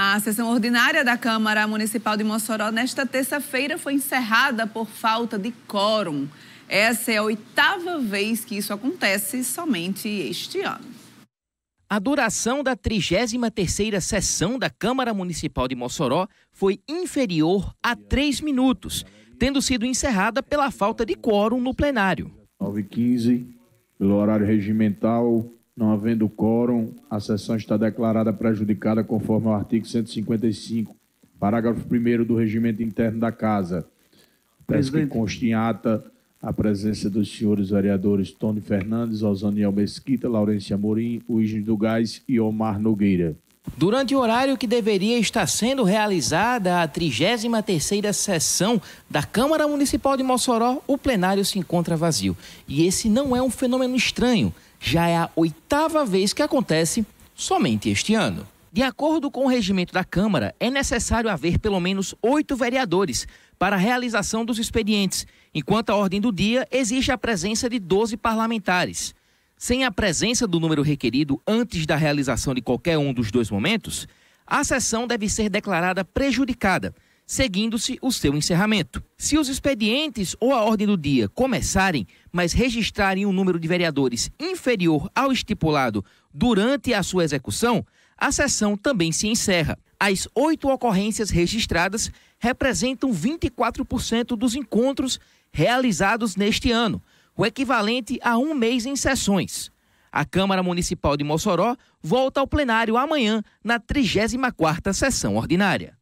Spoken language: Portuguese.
A sessão ordinária da Câmara Municipal de Mossoró nesta terça-feira foi encerrada por falta de quórum. Essa é a oitava vez que isso acontece somente este ano. A duração da 33ª sessão da Câmara Municipal de Mossoró foi inferior a três minutos, tendo sido encerrada pela falta de quórum no plenário. 9h15, pelo horário regimental, não havendo quórum, a sessão está declarada prejudicada conforme o artigo 155, parágrafo 1 do regimento interno da Casa. Peço que conste em ata a presença dos senhores vereadores Tony Fernandes, Osaniel Mesquita, Laurência Morim, Luiz do Gás e Omar Nogueira. Durante o horário que deveria estar sendo realizada a 33ª sessão da Câmara Municipal de Mossoró, o plenário se encontra vazio. E esse não é um fenômeno estranho, já é a oitava vez que acontece somente este ano. De acordo com o regimento da Câmara, é necessário haver pelo menos oito vereadores para a realização dos expedientes, enquanto a ordem do dia exige a presença de 12 parlamentares sem a presença do número requerido antes da realização de qualquer um dos dois momentos, a sessão deve ser declarada prejudicada, seguindo-se o seu encerramento. Se os expedientes ou a ordem do dia começarem, mas registrarem um número de vereadores inferior ao estipulado durante a sua execução, a sessão também se encerra. As oito ocorrências registradas representam 24% dos encontros realizados neste ano o equivalente a um mês em sessões. A Câmara Municipal de Mossoró volta ao plenário amanhã na 34ª sessão ordinária.